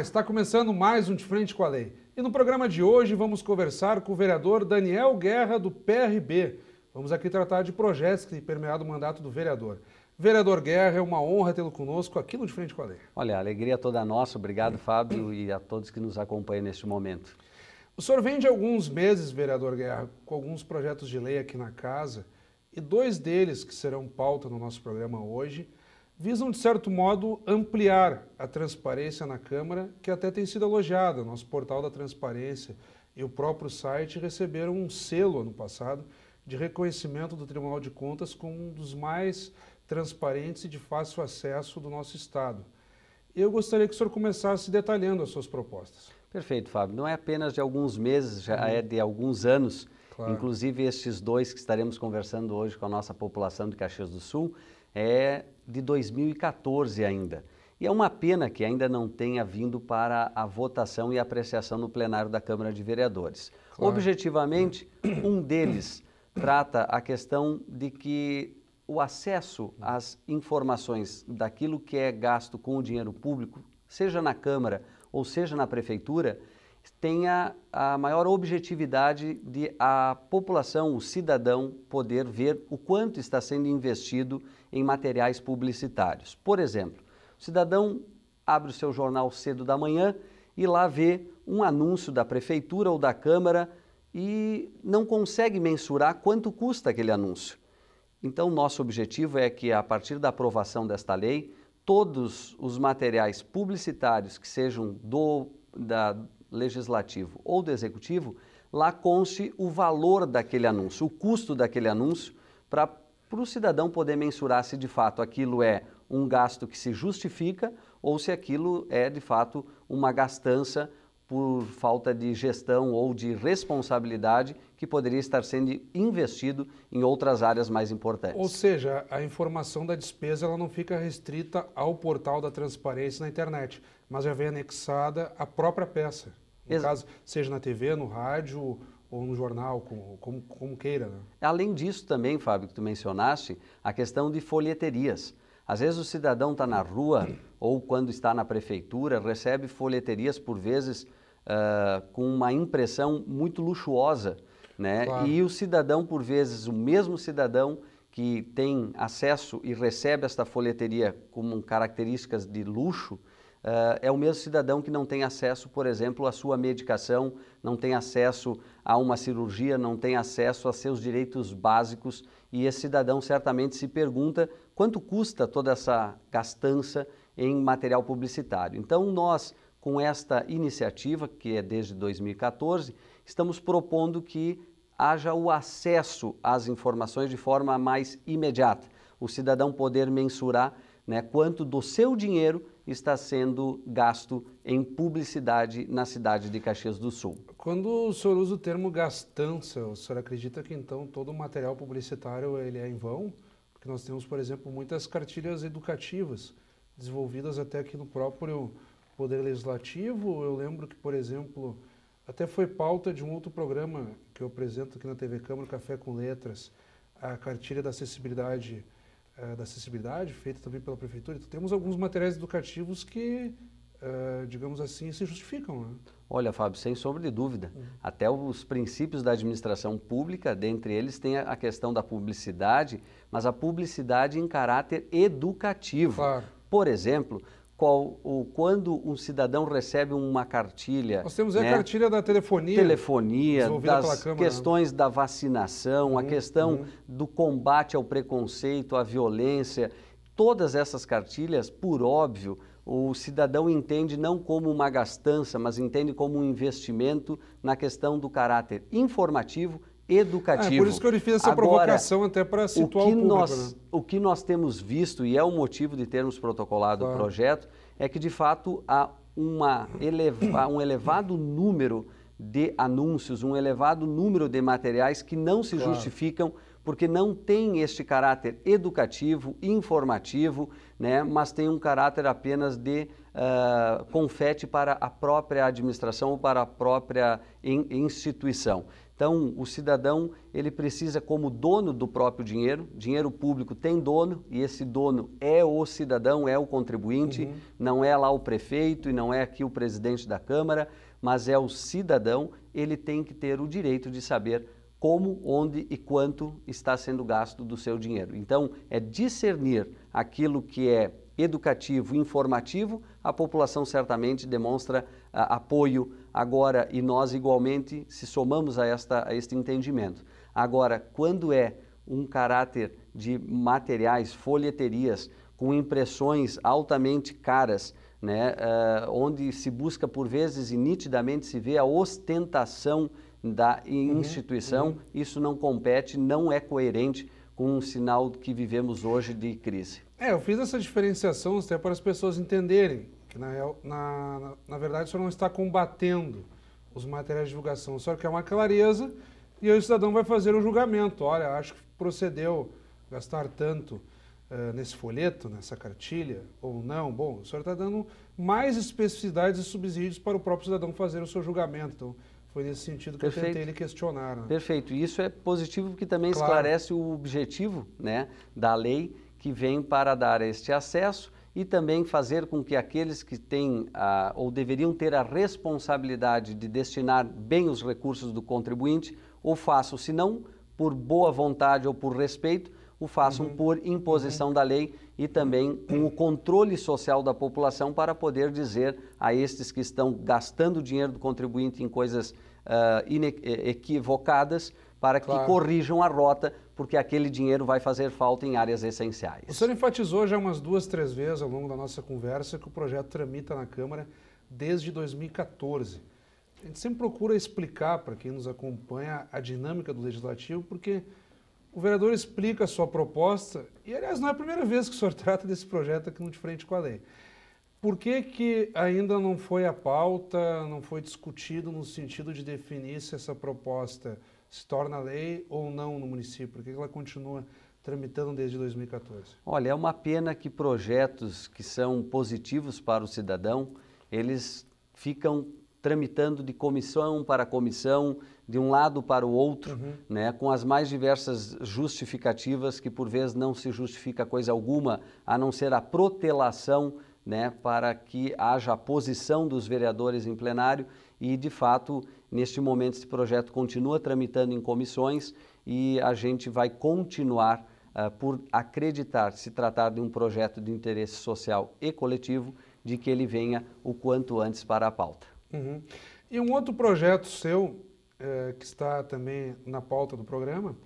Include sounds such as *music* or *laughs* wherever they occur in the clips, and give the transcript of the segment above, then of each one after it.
está começando mais um De Frente com a Lei. E no programa de hoje vamos conversar com o vereador Daniel Guerra, do PRB. Vamos aqui tratar de projetos que têm permeado o mandato do vereador. Vereador Guerra, é uma honra tê-lo conosco aqui no De Frente com a Lei. Olha, a alegria toda é nossa. Obrigado, Fábio, e a todos que nos acompanham neste momento. O senhor vem de alguns meses, vereador Guerra, com alguns projetos de lei aqui na casa, e dois deles que serão pauta no nosso programa hoje – visam, de certo modo, ampliar a transparência na Câmara, que até tem sido elogiada. nosso portal da transparência e o próprio site receberam um selo ano passado de reconhecimento do Tribunal de Contas como um dos mais transparentes e de fácil acesso do nosso Estado. Eu gostaria que o senhor começasse detalhando as suas propostas. Perfeito, Fábio. Não é apenas de alguns meses, já uhum. é de alguns anos. Claro. Inclusive, estes dois que estaremos conversando hoje com a nossa população de Caxias do Sul, é de 2014 ainda. E é uma pena que ainda não tenha vindo para a votação e apreciação no plenário da Câmara de Vereadores. Claro. Objetivamente, um deles trata a questão de que o acesso às informações daquilo que é gasto com o dinheiro público, seja na Câmara ou seja na Prefeitura, tenha a maior objetividade de a população, o cidadão, poder ver o quanto está sendo investido em materiais publicitários. Por exemplo, o cidadão abre o seu jornal cedo da manhã e lá vê um anúncio da prefeitura ou da câmara e não consegue mensurar quanto custa aquele anúncio. Então, nosso objetivo é que, a partir da aprovação desta lei, todos os materiais publicitários que sejam do, da, legislativo ou do executivo, lá conste o valor daquele anúncio, o custo daquele anúncio, para o cidadão poder mensurar se de fato aquilo é um gasto que se justifica ou se aquilo é de fato uma gastança por falta de gestão ou de responsabilidade que poderia estar sendo investido em outras áreas mais importantes. Ou seja, a informação da despesa ela não fica restrita ao portal da transparência na internet, mas já vem anexada à própria peça. No caso, seja na TV, no rádio ou no jornal, como, como, como queira. Né? Além disso também, Fábio, que tu mencionaste, a questão de folheterias. Às vezes o cidadão está na rua *clears throat* ou quando está na prefeitura, recebe folheterias, por vezes, uh, com uma impressão muito luxuosa. Né? Claro. E o cidadão, por vezes, o mesmo cidadão que tem acesso e recebe esta folheteria com características de luxo, é o mesmo cidadão que não tem acesso, por exemplo, à sua medicação, não tem acesso a uma cirurgia, não tem acesso a seus direitos básicos. E esse cidadão certamente se pergunta quanto custa toda essa gastança em material publicitário. Então, nós, com esta iniciativa, que é desde 2014, estamos propondo que haja o acesso às informações de forma mais imediata. O cidadão poder mensurar né, quanto do seu dinheiro está sendo gasto em publicidade na cidade de Caxias do Sul. Quando o senhor usa o termo gastança, o senhor acredita que então todo o material publicitário ele é em vão? Porque nós temos, por exemplo, muitas cartilhas educativas desenvolvidas até aqui no próprio Poder Legislativo. Eu lembro que, por exemplo, até foi pauta de um outro programa que eu apresento aqui na TV Câmara, Café com Letras, a cartilha da acessibilidade eh, da acessibilidade, feita também pela prefeitura. Então, temos alguns materiais educativos que, eh, digamos assim, se justificam. Né? Olha, Fábio, sem sombra de dúvida. Uhum. Até os princípios da administração pública, dentre eles tem a questão da publicidade, mas a publicidade em caráter educativo. Claro. Por exemplo, qual, quando um cidadão recebe uma cartilha. Nós temos né? a cartilha da telefonia. Telefonia, das questões da vacinação, uhum, a questão uhum. do combate ao preconceito, à violência. Todas essas cartilhas, por óbvio, o cidadão entende não como uma gastança, mas entende como um investimento na questão do caráter informativo educativo. É, por isso que eu fiz essa Agora, provocação até para situar o, que o público. Nós, né? O que nós temos visto, e é o motivo de termos protocolado claro. o projeto, é que de fato há uma eleva, um elevado número de anúncios, um elevado número de materiais que não se claro. justificam porque não tem este caráter educativo, informativo, né, mas tem um caráter apenas de uh, confete para a própria administração ou para a própria in instituição. Então, o cidadão, ele precisa, como dono do próprio dinheiro, dinheiro público tem dono e esse dono é o cidadão, é o contribuinte, uhum. não é lá o prefeito e não é aqui o presidente da Câmara, mas é o cidadão, ele tem que ter o direito de saber como, onde e quanto está sendo gasto do seu dinheiro. Então, é discernir aquilo que é educativo, informativo, a população certamente demonstra uh, apoio Agora, e nós igualmente se somamos a, esta, a este entendimento. Agora, quando é um caráter de materiais, folheterias, com impressões altamente caras, né, uh, onde se busca por vezes e nitidamente se vê a ostentação da uhum, instituição, uhum. isso não compete, não é coerente com um sinal que vivemos hoje de crise. É, eu fiz essa diferenciação até para as pessoas entenderem que na, na, na, verdade o senhor não está combatendo os materiais de divulgação, o senhor quer uma clareza e aí o cidadão vai fazer o um julgamento. Olha, acho que procedeu gastar tanto uh, nesse folheto, nessa cartilha, ou não. Bom, o senhor está dando mais especificidades e subsídios para o próprio cidadão fazer o seu julgamento. Então, foi nesse sentido que Perfeito. eu tentei ele questionar. Né? Perfeito. E isso é positivo porque também claro. esclarece o objetivo né, da lei que vem para dar este acesso e também fazer com que aqueles que têm ah, ou deveriam ter a responsabilidade de destinar bem os recursos do contribuinte o façam, se não por boa vontade ou por respeito, o façam uhum. por imposição uhum. da lei e também com o controle social da população para poder dizer a estes que estão gastando o dinheiro do contribuinte em coisas uh, para que claro. corrijam a rota, porque aquele dinheiro vai fazer falta em áreas essenciais. O senhor enfatizou já umas duas, três vezes ao longo da nossa conversa que o projeto tramita na Câmara desde 2014. A gente sempre procura explicar para quem nos acompanha a dinâmica do legislativo, porque o vereador explica a sua proposta, e aliás, não é a primeira vez que o senhor *laughs* trata desse projeto aqui no De Frente com a Lei. Por que, que ainda não foi a pauta, não foi discutido no sentido de definir se essa proposta se torna lei ou não no município? Por que ela continua tramitando desde 2014? Olha, é uma pena que projetos que são positivos para o cidadão, eles ficam tramitando de comissão para comissão, de um lado para o outro, uhum. né, com as mais diversas justificativas que por vezes não se justifica coisa alguma, a não ser a protelação né, para que haja a posição dos vereadores em plenário e, de fato, Neste momento, esse projeto continua tramitando em comissões e a gente vai continuar uh, por acreditar, se tratar de um projeto de interesse social e coletivo, de que ele venha o quanto antes para a pauta. Uhum. E um outro projeto seu, eh, que está também na pauta do programa,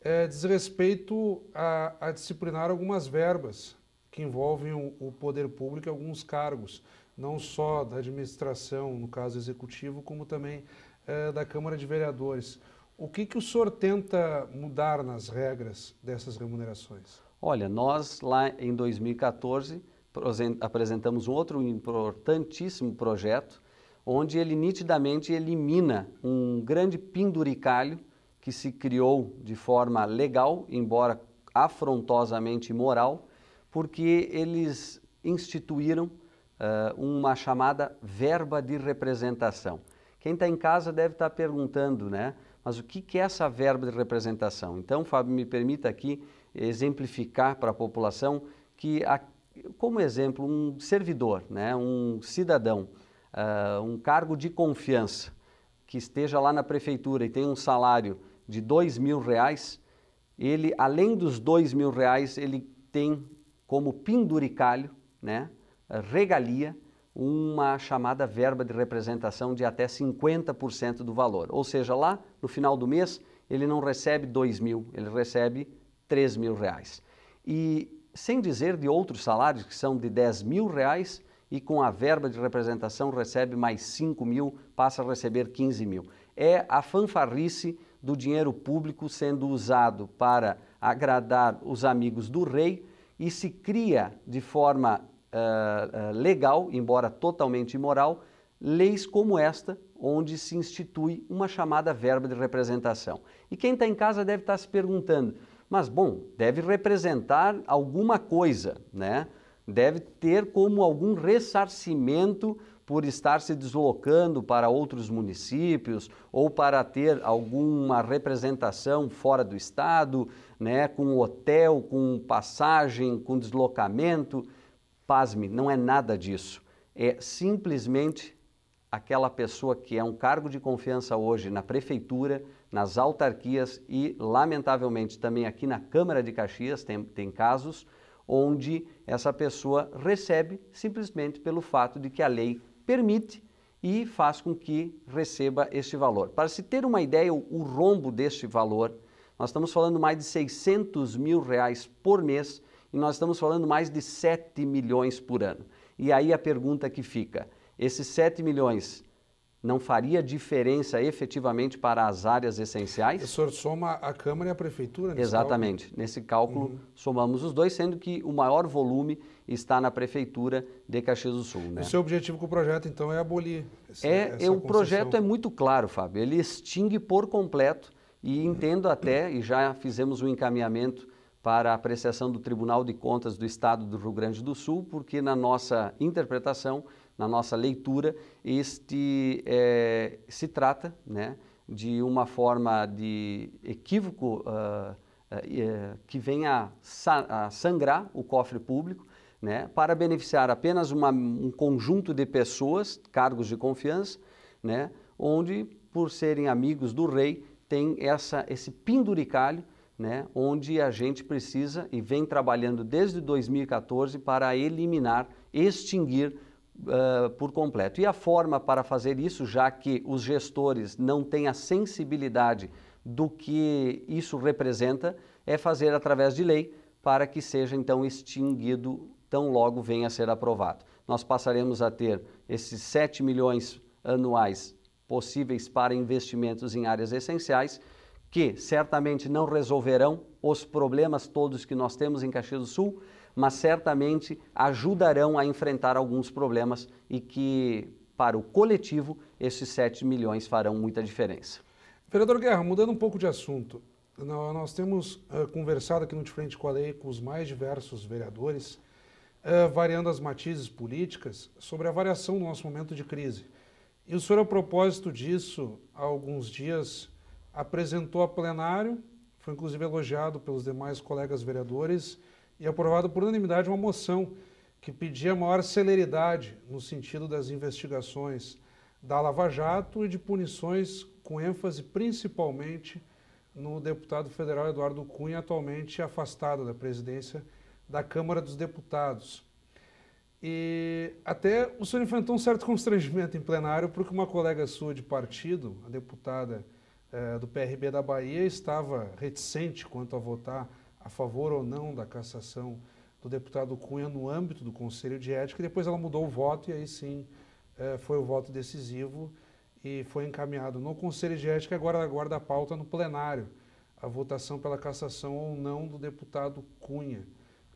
eh, diz respeito a, a disciplinar algumas verbas que envolvem o, o poder público e alguns cargos não só da administração, no caso executivo, como também eh, da Câmara de Vereadores. O que, que o senhor tenta mudar nas regras dessas remunerações? Olha, nós lá em 2014 apresentamos um outro importantíssimo projeto, onde ele nitidamente elimina um grande penduricalho que se criou de forma legal, embora afrontosamente moral, porque eles instituíram uh, uma chamada verba de representação. Quem está em casa deve estar tá perguntando, né? Mas o que, que é essa verba de representação? Então, Fábio, me permita aqui exemplificar para a população que, a, como exemplo, um servidor, né? um cidadão, uh, um cargo de confiança que esteja lá na prefeitura e tem um salário de dois mil reais, ele, além dos dois mil reais, ele tem como penduricalho, né, regalia uma chamada verba de representação de até 50% do valor. Ou seja, lá no final do mês ele não recebe 2 mil, ele recebe 3 mil reais. E sem dizer de outros salários que são de 10 mil reais e com a verba de representação recebe mais 5 mil, passa a receber 15 mil. É a fanfarrice do dinheiro público sendo usado para agradar os amigos do rei e se cria de forma ah, ah, legal, embora totalmente imoral, leis como esta, onde se institui uma chamada verba de representação. E quem está em casa deve estar tá se perguntando, mas bom, deve representar alguma coisa, né? Deve ter como algum ressarcimento por estar se deslocando para outros municípios ou para ter alguma representação fora do estado, né, com hotel, com passagem, com deslocamento. Pasme, não é nada disso. É simplesmente aquela pessoa que é um cargo de confiança hoje na prefeitura, nas autarquias e, lamentavelmente, também aqui na Câmara de Caxias, tem, tem casos onde essa pessoa recebe simplesmente pelo fato de que a lei permite e faz com que receba este valor. Para se ter uma ideia, o rombo deste valor, nós estamos falando mais de 600 mil reais por mês e nós estamos falando mais de 7 milhões por ano. E aí a pergunta que fica: esses 7 milhões não faria diferença efetivamente para as áreas essenciais? O senhor soma a Câmara e a Prefeitura nesse Exatamente. Cálculo? Nesse cálculo, uhum. somamos os dois, sendo que o maior volume está na Prefeitura de Caxias do Sul. Né? O seu objetivo com o projeto, então, é abolir é, essa, é, essa O projeto é muito claro, Fábio. Ele extingue por completo e uhum. entendo até, e já fizemos um encaminhamento para a apreciação do Tribunal de Contas do Estado do Rio Grande do Sul, porque na nossa interpretação, na nossa leitura, este é, se trata né, de uma forma de equívoco uh, uh, que vem a sangrar o cofre público, né, para beneficiar apenas uma, um conjunto de pessoas, cargos de confiança, né, onde, por serem amigos do rei, tem essa, esse penduricalho né, onde a gente precisa e vem trabalhando desde 2014 para eliminar, extinguir uh, por completo. E a forma para fazer isso, já que os gestores não têm a sensibilidade do que isso representa, é fazer através de lei para que seja então extinguido tão logo venha a ser aprovado. Nós passaremos a ter esses 7 milhões anuais possíveis para investimentos em áreas essenciais que certamente não resolverão os problemas todos que nós temos em Caxias do Sul, mas certamente ajudarão a enfrentar alguns problemas e que, para o coletivo, esses 7 milhões farão muita diferença. Vereador Guerra, mudando um pouco de assunto, nós temos uh, conversado aqui no De Frente com a Lei com os mais diversos vereadores, uh, variando as matizes políticas, sobre a variação do nosso momento de crise. E o senhor, a propósito disso, há alguns dias apresentou a plenário, foi inclusive elogiado pelos demais colegas vereadores e aprovado por unanimidade uma moção que pedia maior celeridade no sentido das investigações da Lava Jato e de punições com ênfase principalmente no deputado federal Eduardo Cunha, atualmente afastado da presidência da Câmara dos Deputados. E até o senhor enfrentou um certo constrangimento em plenário, porque uma colega sua de partido, a deputada é, do PRB da Bahia estava reticente quanto a votar a favor ou não da cassação do deputado Cunha no âmbito do Conselho de Ética. Depois ela mudou o voto e aí sim é, foi o voto decisivo e foi encaminhado no Conselho de Ética. Agora aguarda a pauta no plenário a votação pela cassação ou não do deputado Cunha.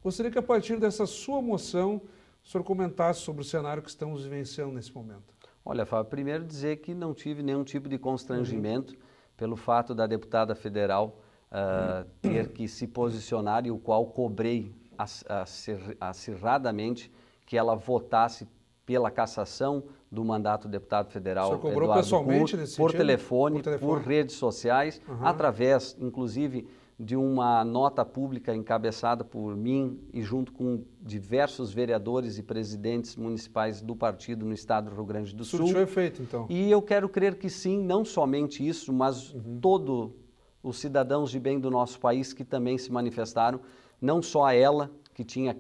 Gostaria que a partir dessa sua moção o senhor comentasse sobre o cenário que estamos vivenciando nesse momento. Olha, Fábio, primeiro dizer que não tive nenhum tipo de constrangimento. Uhum pelo fato da deputada federal ah, ter que se posicionar e o qual cobrei acirradamente que ela votasse pela cassação do mandato do deputado federal Você cobrou Eduardo pessoalmente Cunha, por, telefone, por telefone, por redes sociais, uhum. através, inclusive, de uma nota pública encabeçada por mim e junto com diversos vereadores e presidentes municipais do partido no estado do Rio Grande do Sul. Surtiu efeito, então. E eu quero crer que sim, não somente isso, mas uhum. os cidadãos de bem do nosso país que também se manifestaram, não só ela, que tinha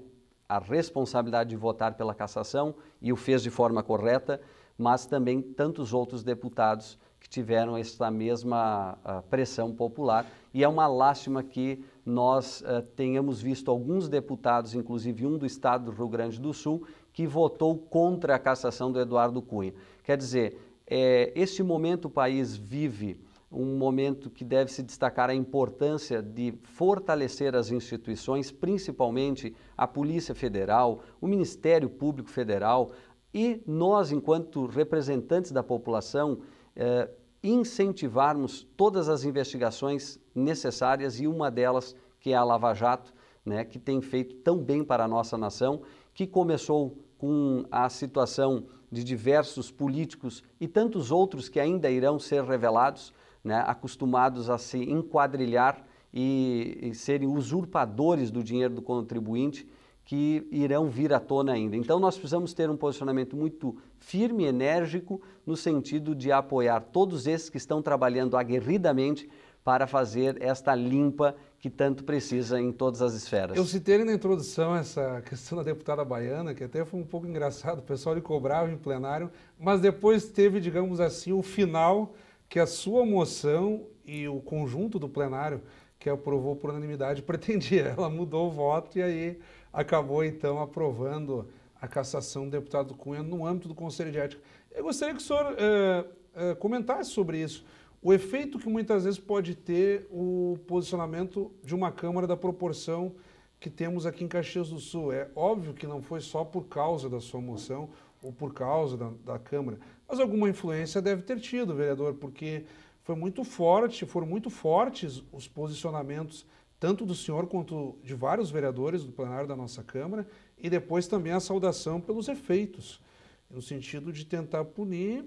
a responsabilidade de votar pela cassação e o fez de forma correta, mas também tantos outros deputados que tiveram essa mesma ah, pressão popular. E é uma lástima que nós ah, tenhamos visto alguns deputados, inclusive um do estado do Rio Grande do Sul, que votou contra a cassação do Eduardo Cunha. Quer dizer, é, este momento o país vive um momento que deve se destacar a importância de fortalecer as instituições, principalmente a Polícia Federal, o Ministério Público Federal, e nós, enquanto representantes da população, eh, incentivarmos todas as investigações necessárias e uma delas que é a Lava Jato, né, que tem feito tão bem para a nossa nação, que começou com a situação de diversos políticos e tantos outros que ainda irão ser revelados, né, acostumados a se enquadrilhar e, e serem usurpadores do dinheiro do contribuinte que irão vir à tona ainda. Então, nós precisamos ter um posicionamento muito firme, e enérgico, no sentido de apoiar todos esses que estão trabalhando aguerridamente para fazer esta limpa que tanto precisa em todas as esferas. Eu citei na introdução essa questão da deputada baiana, que até foi um pouco engraçado, o pessoal lhe cobrava em plenário, mas depois teve, digamos assim, o final que a sua moção e o conjunto do plenário que aprovou por unanimidade *laughs* pretendia. Ela mudou o voto e aí acabou então aprovando a cassação do deputado Cunha no âmbito do Conselho de Ética. Eu gostaria que o senhor uh, uh, comentasse sobre isso. O efeito que muitas vezes pode ter o posicionamento de uma Câmara da proporção que temos aqui em Caxias do Sul. É óbvio que não foi só por causa da sua moção ou por causa da, da Câmara, mas alguma influência deve ter tido, vereador, porque foi muito forte, foram muito fortes os posicionamentos tanto do senhor quanto de vários vereadores do plenário da nossa Câmara, e depois também a saudação pelos efeitos, no sentido de tentar punir,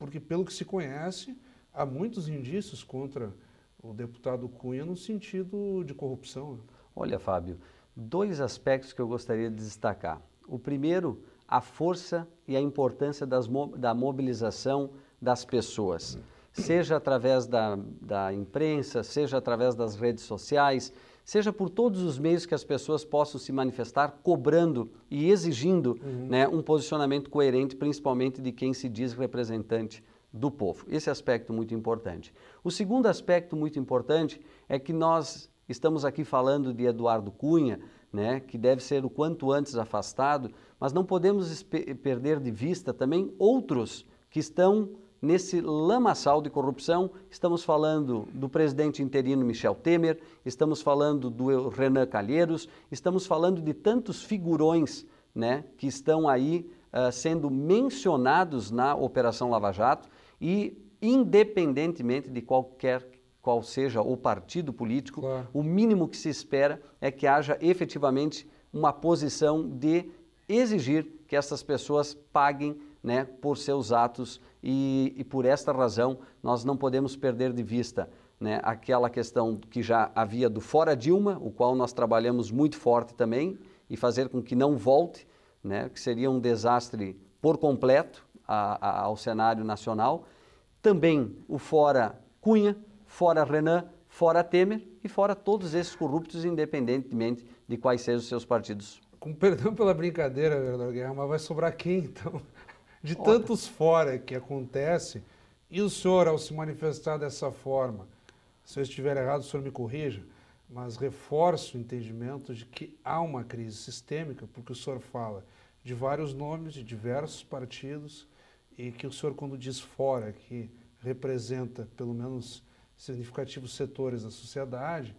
porque pelo que se conhece, há muitos indícios contra o deputado Cunha no sentido de corrupção. Né? Olha, Fábio, dois aspectos que eu gostaria de destacar. O primeiro, a força e a importância das, da mobilização das pessoas seja através da, da imprensa, seja através das redes sociais, seja por todos os meios que as pessoas possam se manifestar, cobrando e exigindo uhum. né, um posicionamento coerente, principalmente de quem se diz representante do povo. Esse aspecto muito importante. O segundo aspecto muito importante é que nós estamos aqui falando de Eduardo Cunha, né, que deve ser o quanto antes afastado, mas não podemos perder de vista também outros que estão nesse lamaçal de corrupção. Estamos falando do presidente interino Michel Temer, estamos falando do Renan Calheiros, estamos falando de tantos figurões né, que estão aí uh, sendo mencionados na Operação Lava Jato e, independentemente de qualquer qual seja o partido político, claro. o mínimo que se espera é que haja efetivamente uma posição de exigir que essas pessoas paguem né, por seus atos e, e por esta razão nós não podemos perder de vista né, aquela questão que já havia do fora Dilma, o qual nós trabalhamos muito forte também, e fazer com que não volte, né, que seria um desastre por completo a, a, ao cenário nacional. Também o fora Cunha, fora Renan, fora Temer e fora todos esses corruptos, independentemente de quais sejam os seus partidos. Com perdão pela brincadeira, vereador Guerra, mas vai sobrar quem então? de tantos fora que acontece, e o senhor, ao se manifestar dessa forma, se eu estiver errado, o senhor me corrija, mas reforço o entendimento de que há uma crise sistêmica, porque o senhor fala de vários nomes, de diversos partidos, e que o senhor, quando diz fora, que representa pelo menos significativos setores da sociedade,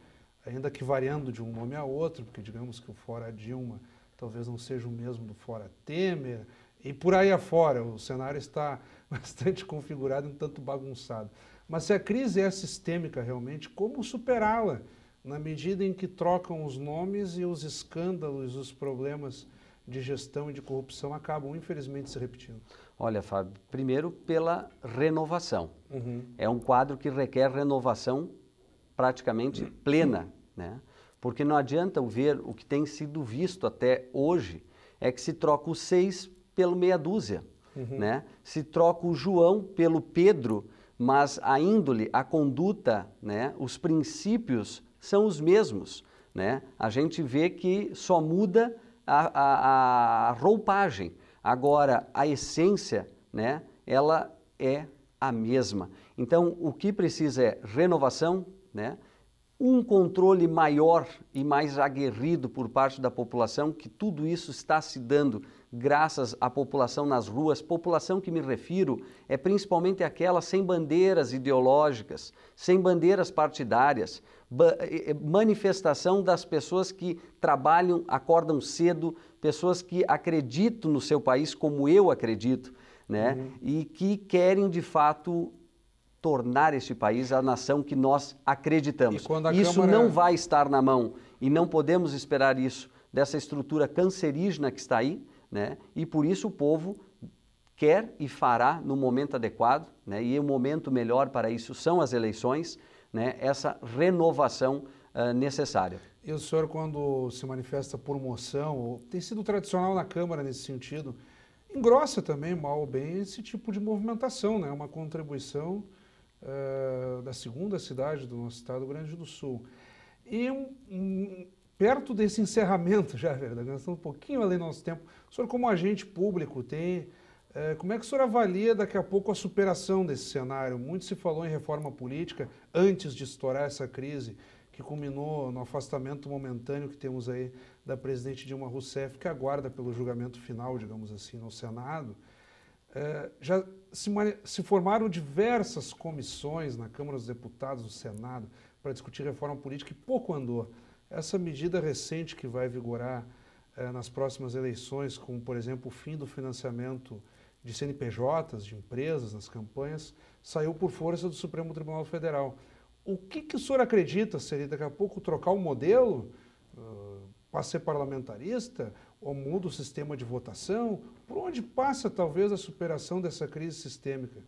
ainda que variando de um nome a outro, porque digamos que o fora Dilma talvez não seja o mesmo do fora Temer, e por aí afora, o cenário está *laughs* bastante configurado, um tanto bagunçado. Mas se a crise é sistêmica realmente, como superá-la? Na medida em que trocam os nomes e os escândalos, os problemas de gestão e de corrupção acabam, infelizmente, se repetindo? Olha, Fábio, primeiro pela renovação. Uhum. É um quadro que requer renovação praticamente uhum. plena, né? Porque não adianta ver o que tem sido visto até hoje, é que se troca o pelo meia dúzia, uhum. né? Se troca o João pelo Pedro, mas a índole, a conduta, né? Os princípios são os mesmos, né? A gente vê que só muda a, a, a roupagem. Agora, a essência, né? Ela é a mesma. Então, o que precisa é renovação, né? um controle maior e mais aguerrido por parte da população, que tudo isso está se dando graças à população nas ruas. População que me refiro é principalmente aquela sem bandeiras ideológicas, sem bandeiras partidárias, eh, eh, manifestação das pessoas que trabalham, acordam cedo, pessoas que acreditam no seu país como eu acredito. Né? Uhum. E que querem de fato tornar este país a nação que nós acreditamos. Isso Câmara... não vai estar na mão e não podemos esperar isso dessa estrutura cancerígena que está aí, né? E por isso o povo quer e fará no momento adequado, né? E o momento melhor para isso são as eleições, né? Essa renovação uh, necessária. E o senhor, quando se manifesta por moção, tem sido tradicional na Câmara nesse sentido, engrossa também, mal ou bem, esse tipo de movimentação, né? Uma contribuição eh, da segunda cidade do nosso estado, do Rio Grande do Sul. E um, um, perto desse encerramento, *laughs* já, verdade, estamos um pouquinho além do nosso tempo, o senhor, como agente público, tem. Eh, como é que o senhor avalia daqui a pouco a superação desse cenário? Muito se falou em reforma política antes de estourar essa crise que culminou no afastamento momentâneo que temos aí da presidente Dilma Rousseff, que aguarda pelo julgamento final, digamos assim, no Senado. Eh, já se, se formaram diversas comissões na Câmara dos Deputados, no Senado, para discutir reforma política e pouco andou. Essa medida recente que vai vigorar eh, nas próximas eleições, como, por exemplo, o fim do financiamento de CNPJs, de empresas nas campanhas, saiu por força do Supremo Tribunal Federal. O que, que o senhor acredita seria daqui a pouco trocar o modelo uh, para ser parlamentarista? ou muda o sistema de votação? Por onde passa, talvez, a superação dessa crise sistêmica?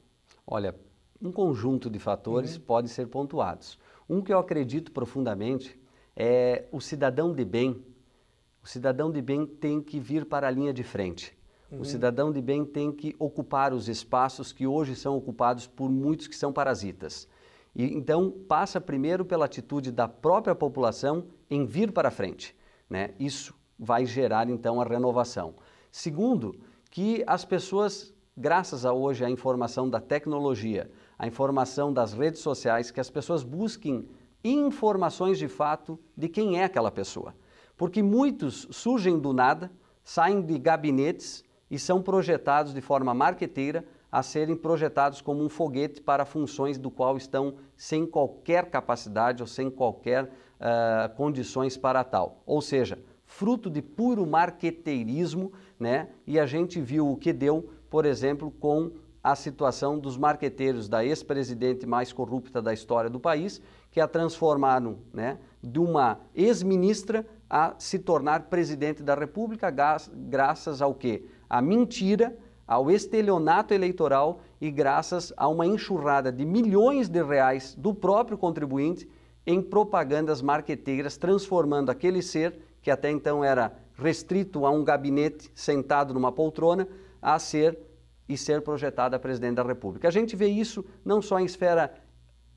Olha, um conjunto de fatores uhum. podem ser pontuados. Um que eu acredito profundamente é o cidadão de bem. O cidadão de bem tem que vir para a linha de frente. Uhum. O cidadão de bem tem que ocupar os espaços que hoje são ocupados por muitos que são parasitas. E então passa primeiro pela atitude da própria população em vir para a frente, né? Isso vai gerar então a renovação. Segundo, que as pessoas, graças a hoje a informação da tecnologia, a informação das redes sociais, que as pessoas busquem informações de fato de quem é aquela pessoa. Porque muitos surgem do nada, saem de gabinetes e são projetados de forma marqueteira a serem projetados como um foguete para funções do qual estão sem qualquer capacidade ou sem qualquer uh, condições para tal. Ou seja, fruto de puro marqueteirismo, né? E a gente viu o que deu, por exemplo, com a situação dos marqueteiros da ex-presidente mais corrupta da história do país, que a transformaram, né, de uma ex-ministra a se tornar presidente da República, graças ao quê? A mentira, ao estelionato eleitoral e graças a uma enxurrada de milhões de reais do próprio contribuinte em propagandas marqueteiras, transformando aquele ser que até então era restrito a um gabinete sentado numa poltrona, a ser e ser projetada a presidente da República. A gente vê isso não só em esfera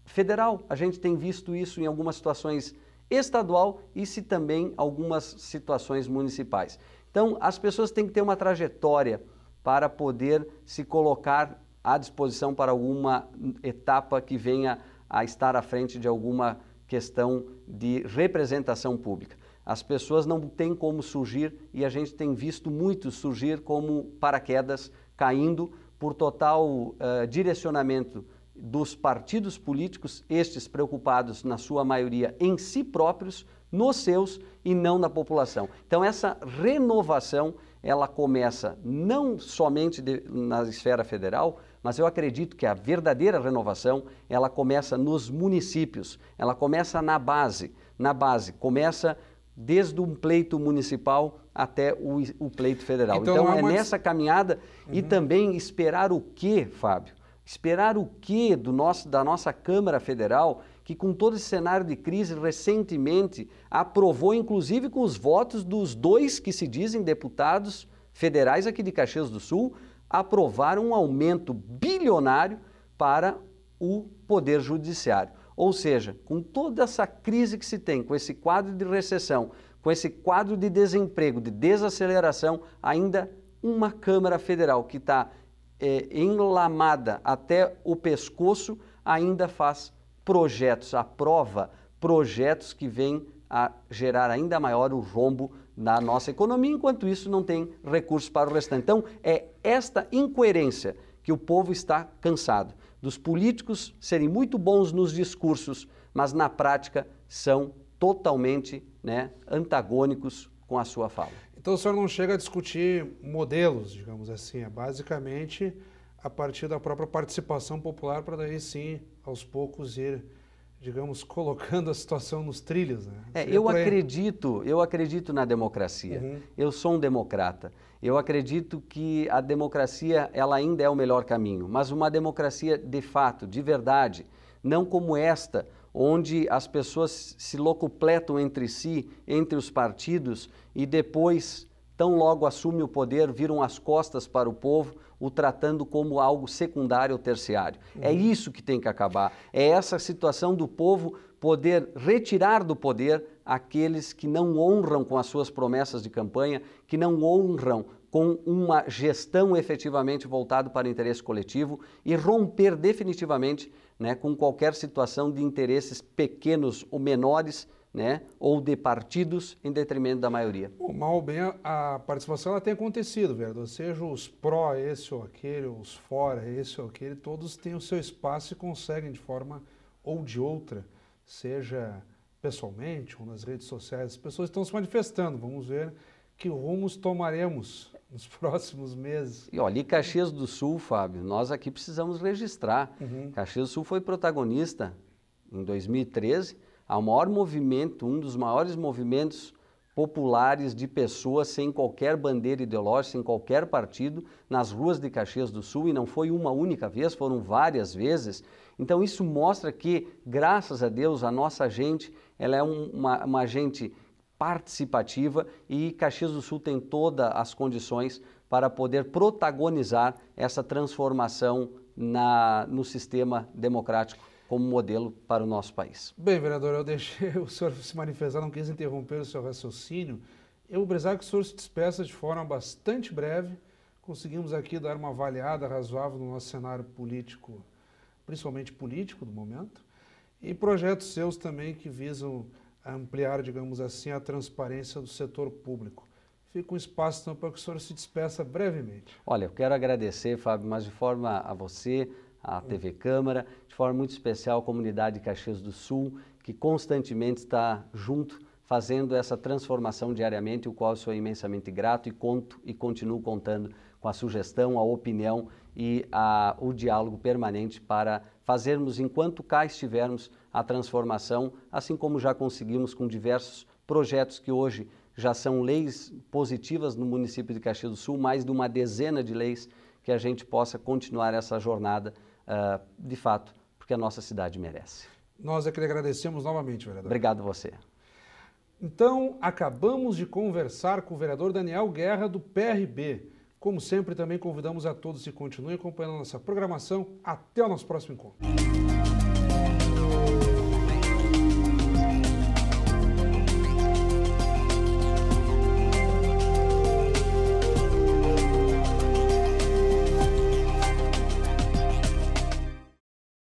federal, a gente tem visto isso em algumas situações estadual e se também algumas situações municipais. Então, as pessoas têm que ter uma trajetória para poder se colocar à disposição para alguma etapa que venha a estar à frente de alguma questão de representação pública. As pessoas não têm como surgir e a gente tem visto muitos surgir como paraquedas caindo por total uh, direcionamento dos partidos políticos, estes preocupados, na sua maioria, em si próprios, nos seus e não na população. Então, essa renovação ela começa não somente de, na esfera federal, mas eu acredito que a verdadeira renovação ela começa nos municípios, ela começa na base. Na base, começa desde um pleito municipal até o, o pleito federal. Então, então é, uma... nessa caminhada uhum. e também esperar o quê, Fábio? Esperar o quê do nosso, da nossa Câmara Federal, que com todo esse cenário de crise recentemente aprovou, inclusive com os votos dos dois que se dizem deputados federais aqui de Caxias do Sul, aprovaram um aumento bilionário para o Poder Judiciário. Ou seja, com toda essa crise que se tem, com esse quadro de recessão, com esse quadro de desemprego, de desaceleração, ainda uma Câmara Federal que está é, enlamada até o pescoço ainda faz projetos, aprova projetos que vêm a gerar ainda maior o rombo na nossa economia, enquanto isso não tem recursos para o restante. Então, é esta incoerência que o povo está cansado dos políticos serem muito bons nos discursos, mas na prática são totalmente né, antagônicos com a sua fala. Então o senhor não chega a discutir modelos, digamos assim, é basicamente a partir da própria participação popular para daí sim, aos poucos, ir digamos, *laughs* colocando a situação nos trilhos. Né? É, eu acredito, eu acredito na democracia. Uhum. Eu sou um democrata. Eu acredito que a democracia ela ainda é o melhor caminho, mas uma democracia de fato, de verdade, não como esta, onde as pessoas se locupletam entre si, entre os partidos e depois, tão logo assume o poder, viram as costas para o povo, o tratando como algo secundário ou terciário. É uhum. É isso que tem que acabar. É essa situação do povo poder retirar do poder aqueles que não honram com as suas promessas de campanha, que não honram com uma gestão efetivamente voltada para o interesse coletivo e romper definitivamente né, com qualquer situação de interesses pequenos ou menores né, ou de partidos em detrimento da maioria. Bom, mal ou bem, a participação ela tem acontecido, vereador. Seja os pró esse ou aquele, os fora esse ou aquele, todos têm o seu espaço e conseguem de forma ou de outra seja pessoalmente ou nas redes sociais, as pessoas estão se manifestando. Vamos ver que rumos tomaremos *laughs* nos próximos meses. E olha, e Caxias do Sul, Fábio, nós aqui precisamos registrar. Uhum. Caxias do Sul foi protagonista em 2013 ao maior movimento, um dos maiores movimentos populares de pessoas sem qualquer bandeira ideológica, sem qualquer partido, nas ruas de Caxias do Sul, e não foi uma única vez, foram várias vezes. Então isso mostra que, graças a Deus, a nossa gente, ela é uma, uma gente participativa e Caxias do Sul tem todas as condições para poder protagonizar essa transformação na, no sistema democrático como modelo para o nosso país. Bem, vereador, eu deixei *laughs* o senhor se manifestar, não quis interromper o seu raciocínio. Eu, Brezac, que o senhor se despeça de forma bastante breve. Conseguimos aqui dar uma avaliada razoável no nosso cenário político, principalmente político do momento, e projetos seus também que visam ampliar, digamos assim, a transparência do setor público. Fica um espaço então para que o senhor se despeça brevemente. Olha, eu quero agradecer, Fábio, mas de forma a você, a TV Câmara, de forma muito especial a comunidade de Caxias do Sul, que constantemente está junto, fazendo essa transformação diariamente, o qual sou imensamente grato e conto e continuo contando com a sugestão, a opinião e a, o diálogo permanente para fazermos, enquanto cá estivermos, a transformação, assim como já conseguimos com diversos projetos que hoje já são leis positivas no município de Caxias do Sul, mais de uma dezena de leis que a gente possa continuar essa jornada uh, de fato, porque a nossa cidade merece. Nós é que lhe agradecemos novamente, vereador. Obrigado você. Então, acabamos de conversar com o vereador Daniel Guerra, do PRB. Como sempre, também convidamos a todos que continuem acompanhando a nossa programação. Até o nosso próximo encontro.